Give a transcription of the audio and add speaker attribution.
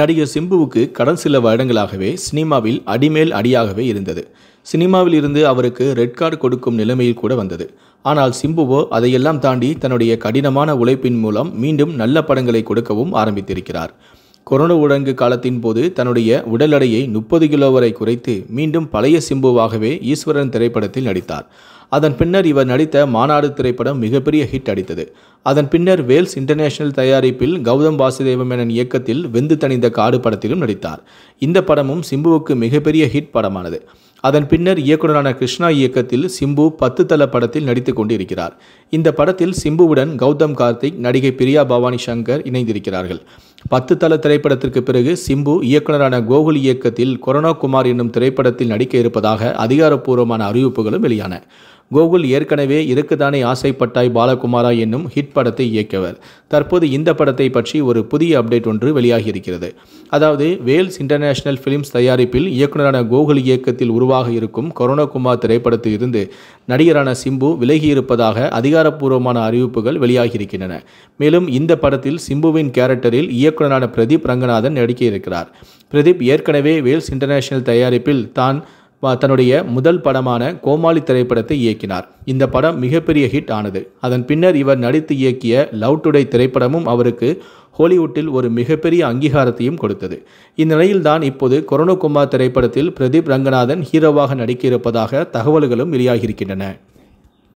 Speaker 1: நடிகர் சிம்புவுக்கு கடன் சில வருடங்களாகவே சினிமாவில் அடிமேல் அடியாகவே இருந்தது சினிமாவில் இருந்து அவருக்கு ரெட் கார்டு கொடுக்கும் நிலைமையில் கூட வந்தது ஆனால் சிம்புவோ அதையெல்லாம் தாண்டி தன்னுடைய கடினமான உழைப்பின் மூலம் மீண்டும் நல்ல படங்களை கொடுக்கவும் ஆரம்பித்திருக்கிறார் கொரோனா ஊடங்கு காலத்தின் போது தன்னுடைய உடல் எடையை முப்பது கிலோ வரை குறைத்து மீண்டும் பழைய சிம்புவாகவே ஈஸ்வரன் திரைப்படத்தில் நடித்தார் அதன் பின்னர் இவர் நடித்த மாநாடு திரைப்படம் மிகப்பெரிய ஹிட் அடித்தது அதன் பின்னர் வேல்ஸ் இன்டர்நேஷனல் தயாரிப்பில் கௌதம் வாசுதேவ மேனன் இயக்கத்தில் வெந்து தணிந்த காடு படத்திலும் நடித்தார் இந்த படமும் சிம்புவுக்கு மிகப்பெரிய ஹிட் படமானது அதன் பின்னர் இயக்குநரான கிருஷ்ணா இயக்கத்தில் சிம்பு பத்து தள படத்தில் நடித்து கொண்டிருக்கிறார் இந்த படத்தில் சிம்புவுடன் கௌதம் கார்த்திக் நடிகை பிரியா பவானி சங்கர் இணைந்திருக்கிறார்கள் பத்து தள திரைப்படத்திற்கு பிறகு சிம்பு இயக்குநரான கோகுல் இயக்கத்தில் கொரோனா குமார் என்னும் திரைப்படத்தில் நடிக்க இருப்பதாக அதிகாரப்பூர்வமான அறிவிப்புகளும் வெளியான கோகுல் ஏற்கனவே இருக்குதானே ஆசைப்பட்டாய் பாலகுமாரா என்னும் ஹிட் படத்தை இயக்கியவர் தற்போது இந்த படத்தை பற்றி ஒரு புதிய அப்டேட் ஒன்று வெளியாகியிருக்கிறது அதாவது வேல்ஸ் இன்டர்நேஷனல் ஃபிலிம்ஸ் தயாரிப்பில் இயக்குநரான கோகுல் இயக்கத்தில் உருவாக இருக்கும் கருணகுமார் திரைப்படத்தில் இருந்து நடிகரான சிம்பு விலகியிருப்பதாக அதிகாரப்பூர்வமான அறிவிப்புகள் வெளியாகியிருக்கின்றன மேலும் இந்த படத்தில் சிம்புவின் கேரக்டரில் இயக்குநரான பிரதீப் ரங்கநாதன் நடிக்க இருக்கிறார் பிரதீப் ஏற்கனவே வேல்ஸ் இன்டர்நேஷனல் தயாரிப்பில் தான் தன்னுடைய முதல் படமான கோமாளி திரைப்படத்தை இயக்கினார் இந்த படம் மிகப்பெரிய ஹிட் ஆனது அதன் பின்னர் இவர் நடித்து இயக்கிய லவ் டுடே திரைப்படமும் அவருக்கு ஹாலிவுட்டில் ஒரு மிகப்பெரிய அங்கீகாரத்தையும் கொடுத்தது இந்நிலையில்தான் இப்போது கொரோனகுமார் திரைப்படத்தில் பிரதீப் ரங்கநாதன் ஹீரோவாக நடிக்க இருப்பதாக தகவல்களும் வெளியாகியிருக்கின்றன